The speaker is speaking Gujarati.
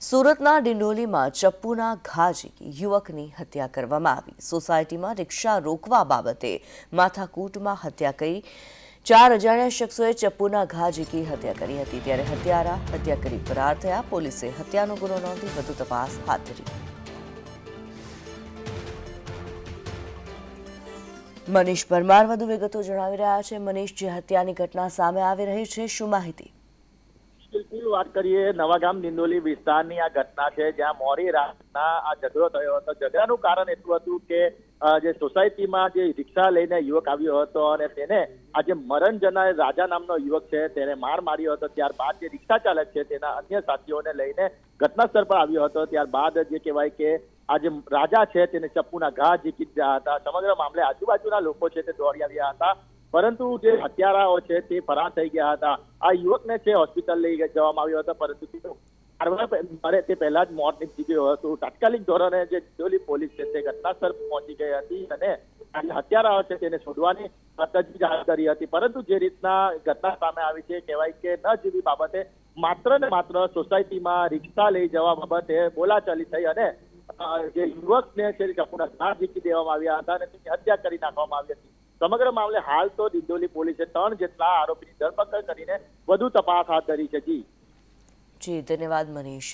સુરતના ડિંડોલીમાં ચપ્પુના ઘા ઝીકી યુવકની હત્યા કરવામાં આવી સોસાયટીમાં રિક્ષા રોકવા બાબતે માથાકૂટમાં હત્યા કરી ચાર અજાણ્યા શખ્સોએ ચપ્પુના ઘા ઝીકી હત્યા કરી હતી ત્યારે હત્યારા હત્યા કરી ફરાર થયા પોલીસે હત્યાનો ગુનો નોંધી વધુ તપાસ હાથ ધરી મનીષ પરમાર વધુ વિગતો જણાવી રહ્યા છે મનીષ જે હત્યાની ઘટના સામે આવી રહી છે શું માહિતી બિલકુલ વાત કરીએ નવાગામ નિંદોલી વિસ્તારની આ ઘટના છે જ્યાં મોડી રાતના આ ઝઘડો થયો હતો ઝઘડાનું કારણ એટલું હતું કે જે સોસાયટીમાં જે રિક્ષા લઈને યુવક આવ્યો હતો અને તેને આજે મરણ જનાર રાજા નામનો યુવક છે તેને માર માર્યો હતો ત્યારબાદ જે રિક્ષા ચાલક છે તેના અન્ય સાથીઓને લઈને ઘટના સ્થળ પર આવ્યો હતો ત્યારબાદ જે કહેવાય કે આ જે રાજા છે તેને ચપ્પુના ઘા ઝીકી દીધા હતા સમગ્ર મામલે આજુબાજુના લોકો છે તે દોડી આવ્યા હતા પરંતુ જે હત્યારાઓ છે તે ફરાર થઈ ગયા હતા આ યુવકને છે હોસ્પિટલ લઈ જવામાં આવ્યો હતો પરંતુ મારે તે પહેલા જ મોત નીપજી ગયું હતું તાત્કાલિક ધોરણે જે ડિડોલી પોલીસ છે તે ઘટનાસ્થળ પહોંચી ગઈ હતી અને હત્યારાઓ છે તેને શોધવાની તજવીજ હાથ કરી હતી પરંતુ જે રીતના ઘટના સામે આવી છે કહેવાય કે ન જેવી બાબતે માત્ર ને માત્ર સોસાયટીમાં રિક્ષા લઈ જવા બાબતે બોલાચાલી થઈ અને જે યુવકને છે ચપ્પુના ઝીકી દેવામાં આવ્યા હતા અને તેની હત્યા કરી નાખવામાં આવી હતી સમગ્ર મામલે હાલ તો દિંડોલી પોલીસે ત્રણ જેટલા આરોપીની ધરપકડ કરીને વધુ તપાસ હાથ ધરી છે જી ધન્યવાદ મનીષ